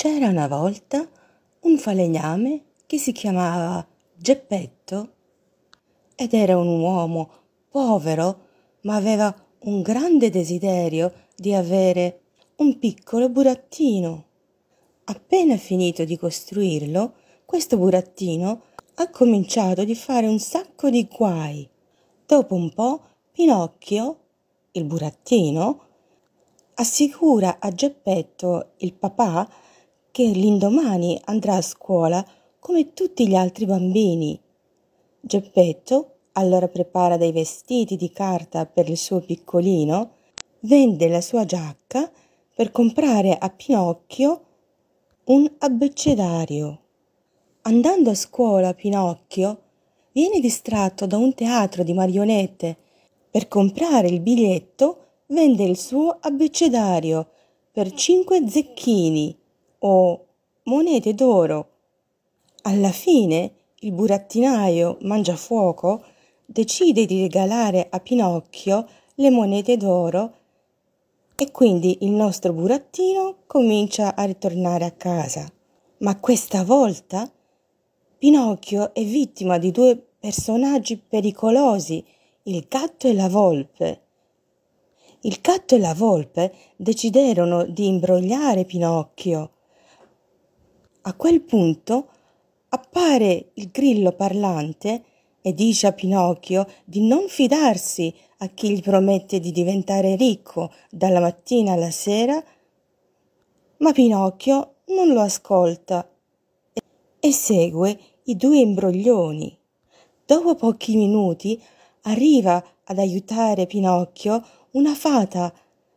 C'era una volta un falegname che si chiamava Geppetto ed era un uomo povero, ma aveva un grande desiderio di avere un piccolo burattino. Appena finito di costruirlo, questo burattino ha cominciato di fare un sacco di guai. Dopo un po', Pinocchio, il burattino, assicura a Geppetto, il papà, che l'indomani andrà a scuola come tutti gli altri bambini. Geppetto allora prepara dei vestiti di carta per il suo piccolino, vende la sua giacca per comprare a Pinocchio un abbecedario. Andando a scuola Pinocchio viene distratto da un teatro di marionette. Per comprare il biglietto vende il suo abbecedario per cinque zecchini o monete d'oro. Alla fine il burattinaio Mangiafuoco decide di regalare a Pinocchio le monete d'oro e quindi il nostro burattino comincia a ritornare a casa. Ma questa volta Pinocchio è vittima di due personaggi pericolosi, il gatto e la volpe. Il gatto e la volpe deciderono di imbrogliare Pinocchio a quel punto appare il grillo parlante e dice a Pinocchio di non fidarsi a chi gli promette di diventare ricco dalla mattina alla sera, ma Pinocchio non lo ascolta e segue i due imbroglioni. Dopo pochi minuti arriva ad aiutare Pinocchio una fata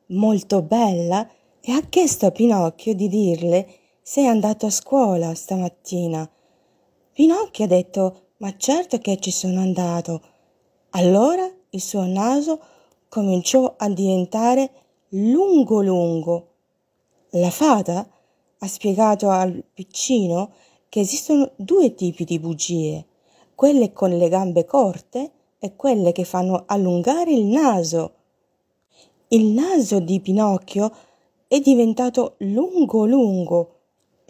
molto bella e ha chiesto a Pinocchio di dirle sei andato a scuola stamattina. Pinocchio ha detto, ma certo che ci sono andato. Allora il suo naso cominciò a diventare lungo lungo. La fata ha spiegato al piccino che esistono due tipi di bugie, quelle con le gambe corte e quelle che fanno allungare il naso. Il naso di Pinocchio è diventato lungo lungo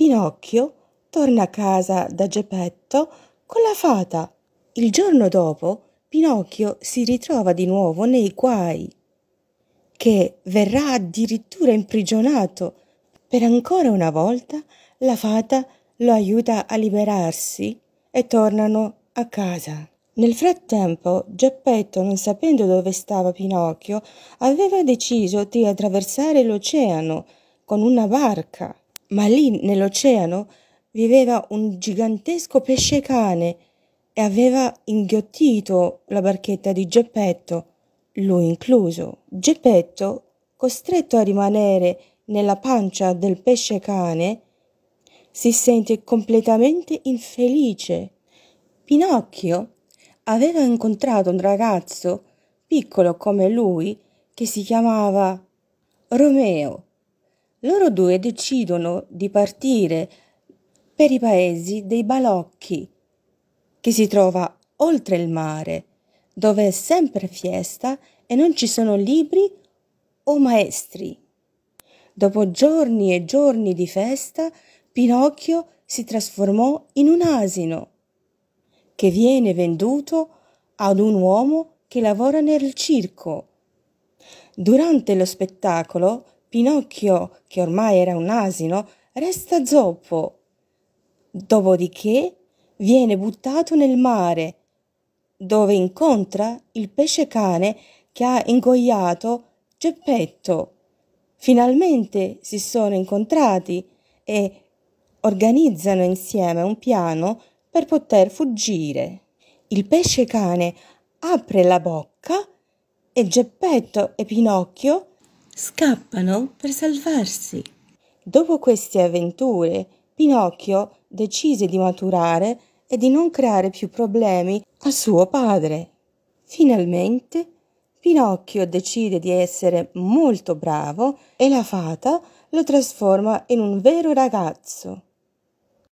Pinocchio torna a casa da Geppetto con la fata. Il giorno dopo Pinocchio si ritrova di nuovo nei guai, che verrà addirittura imprigionato. Per ancora una volta la fata lo aiuta a liberarsi e tornano a casa. Nel frattempo, Geppetto, non sapendo dove stava Pinocchio, aveva deciso di attraversare l'oceano con una barca ma lì nell'oceano viveva un gigantesco pesce cane e aveva inghiottito la barchetta di Geppetto, lui incluso. Geppetto, costretto a rimanere nella pancia del pesce cane, si sente completamente infelice. Pinocchio aveva incontrato un ragazzo piccolo come lui che si chiamava Romeo loro due decidono di partire per i paesi dei Balocchi, che si trova oltre il mare, dove è sempre fiesta e non ci sono libri o maestri. Dopo giorni e giorni di festa, Pinocchio si trasformò in un asino che viene venduto ad un uomo che lavora nel circo. Durante lo spettacolo Pinocchio, che ormai era un asino, resta zoppo. Dopodiché viene buttato nel mare, dove incontra il pesce cane che ha ingoiato Geppetto. Finalmente si sono incontrati e organizzano insieme un piano per poter fuggire. Il pesce cane apre la bocca e Geppetto e Pinocchio scappano per salvarsi. Dopo queste avventure, Pinocchio decise di maturare e di non creare più problemi a suo padre. Finalmente, Pinocchio decide di essere molto bravo e la fata lo trasforma in un vero ragazzo.